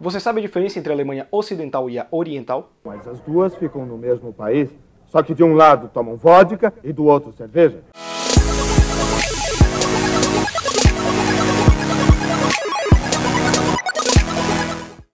Você sabe a diferença entre a Alemanha Ocidental e a Oriental? Mas as duas ficam no mesmo país, só que de um lado tomam vodka e do outro cerveja.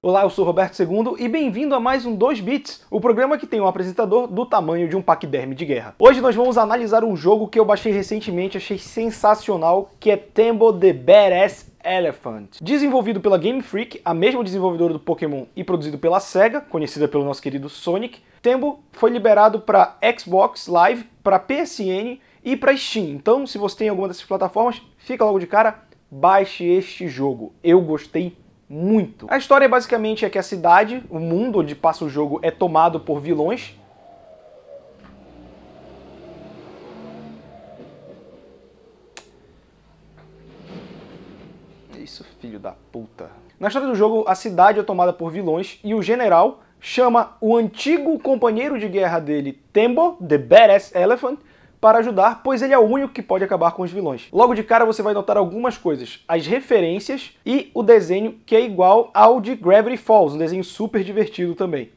Olá, eu sou Roberto Segundo e bem-vindo a mais um 2 Bits, o programa que tem um apresentador do tamanho de um paquiderme de guerra. Hoje nós vamos analisar um jogo que eu baixei recentemente, achei sensacional, que é Tembo the Badass Elephant. Desenvolvido pela Game Freak, a mesma desenvolvedora do Pokémon, e produzido pela Sega, conhecida pelo nosso querido Sonic, Tembo foi liberado para Xbox Live, para PSN e para Steam. Então, se você tem alguma dessas plataformas, fica logo de cara, baixe este jogo. Eu gostei muito. A história basicamente é que a cidade, o mundo onde passa o jogo, é tomado por vilões isso, filho da puta. Na história do jogo, a cidade é tomada por vilões e o general chama o antigo companheiro de guerra dele, Tembo, the Badass Elephant, para ajudar, pois ele é o único que pode acabar com os vilões. Logo de cara você vai notar algumas coisas, as referências e o desenho que é igual ao de Gravity Falls, um desenho super divertido também.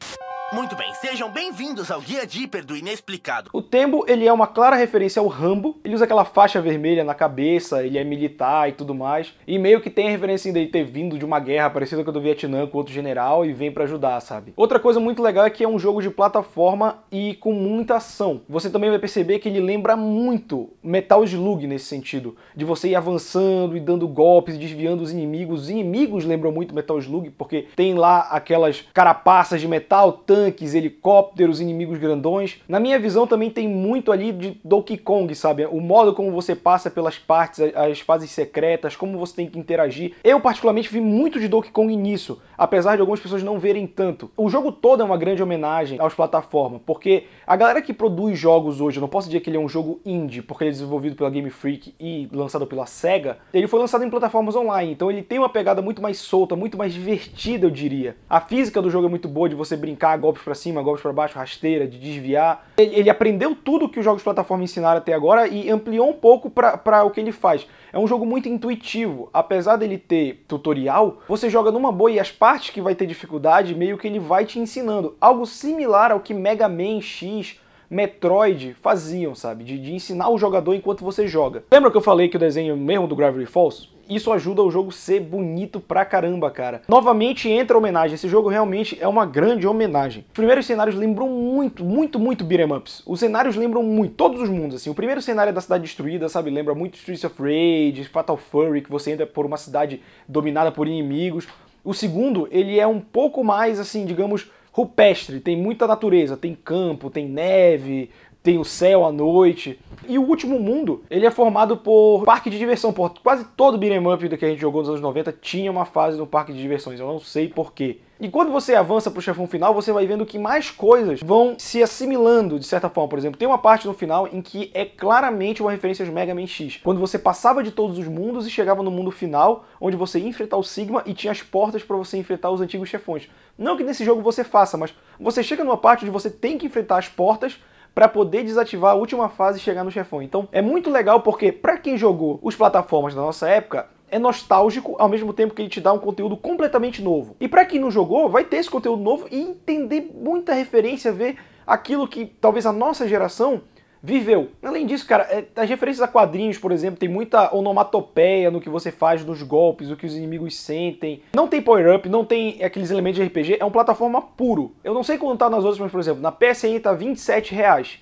Muito bem, sejam bem-vindos ao Guia Dipper do Inexplicado. O Tembo, ele é uma clara referência ao Rambo. Ele usa aquela faixa vermelha na cabeça, ele é militar e tudo mais. E meio que tem a referência dele ter vindo de uma guerra parecida com a do Vietnã com outro general e vem para ajudar, sabe? Outra coisa muito legal é que é um jogo de plataforma e com muita ação. Você também vai perceber que ele lembra muito Metal Slug nesse sentido, de você ir avançando e dando golpes e desviando os inimigos. Os inimigos lembram muito Metal Slug porque tem lá aquelas carapaças de metal, tanto tanques, helicópteros, inimigos grandões. Na minha visão também tem muito ali de Donkey Kong, sabe? O modo como você passa pelas partes, as fases secretas, como você tem que interagir. Eu particularmente vi muito de Donkey Kong nisso, apesar de algumas pessoas não verem tanto. O jogo todo é uma grande homenagem aos plataformas, porque a galera que produz jogos hoje, eu não posso dizer que ele é um jogo indie, porque ele é desenvolvido pela Game Freak e lançado pela Sega, ele foi lançado em plataformas online, então ele tem uma pegada muito mais solta, muito mais divertida, eu diria. A física do jogo é muito boa de você brincar agora golpes para cima, golpes para baixo, rasteira, de desviar. Ele, ele, aprendeu tudo que os jogos de plataforma ensinaram até agora e ampliou um pouco para o que ele faz. É um jogo muito intuitivo, apesar dele ter tutorial, você joga numa boa e as partes que vai ter dificuldade meio que ele vai te ensinando. Algo similar ao que Mega Man X Metroid faziam, sabe? De, de ensinar o jogador enquanto você joga. Lembra que eu falei que o desenho mesmo do Gravity Falls? isso ajuda o jogo ser bonito pra caramba, cara. Novamente entra homenagem, esse jogo realmente é uma grande homenagem. Os primeiros cenários lembram muito, muito, muito beat'em ups. Os cenários lembram muito, todos os mundos, assim. O primeiro cenário é da cidade destruída, sabe? Lembra muito Streets of Rage, Fatal Fury, que você entra por uma cidade dominada por inimigos. O segundo, ele é um pouco mais, assim, digamos, rupestre. Tem muita natureza, tem campo, tem neve, tem o céu à noite. E o último mundo, ele é formado por parque de diversão. Por quase todo beat'em up que a gente jogou nos anos 90 tinha uma fase no parque de diversões. Eu não sei porquê. E quando você avança pro chefão final, você vai vendo que mais coisas vão se assimilando de certa forma. Por exemplo, tem uma parte no final em que é claramente uma referência aos Mega Man X. Quando você passava de todos os mundos e chegava no mundo final, onde você ia enfrentar o Sigma e tinha as portas para você enfrentar os antigos chefões. Não que nesse jogo você faça, mas você chega numa parte onde você tem que enfrentar as portas para poder desativar a última fase e chegar no chefão. Então é muito legal porque para quem jogou os plataformas da nossa época, é nostálgico, ao mesmo tempo que ele te dá um conteúdo completamente novo. E para quem não jogou, vai ter esse conteúdo novo e entender muita referência, ver aquilo que talvez a nossa geração viveu. Além disso, cara, é, as referências a quadrinhos, por exemplo, tem muita onomatopeia no que você faz, nos golpes, o que os inimigos sentem. Não tem power-up, não tem aqueles elementos de RPG, é um plataforma puro. Eu não sei quanto tá nas outras, mas, por exemplo, na PSN tá 27 reais.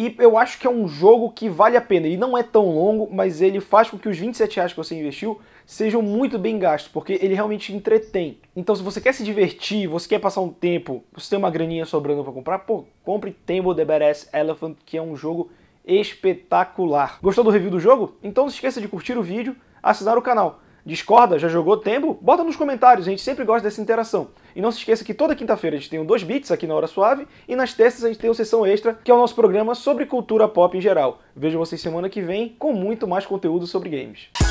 E eu acho que é um jogo que vale a pena. Ele não é tão longo, mas ele faz com que os 27 reais que você investiu sejam muito bem gastos, porque ele realmente entretém. Então, se você quer se divertir, você quer passar um tempo, você tem uma graninha sobrando para comprar, pô, compre Temple The Badass Elephant, que é um jogo espetacular. Gostou do review do jogo? Então não se esqueça de curtir o vídeo, assinar o canal discorda, já jogou tempo, bota nos comentários, a gente sempre gosta dessa interação. E não se esqueça que toda quinta-feira a gente tem um dois bits aqui na Hora Suave e nas terças a gente tem uma sessão extra, que é o nosso programa sobre cultura pop em geral. Vejo vocês semana que vem com muito mais conteúdo sobre games.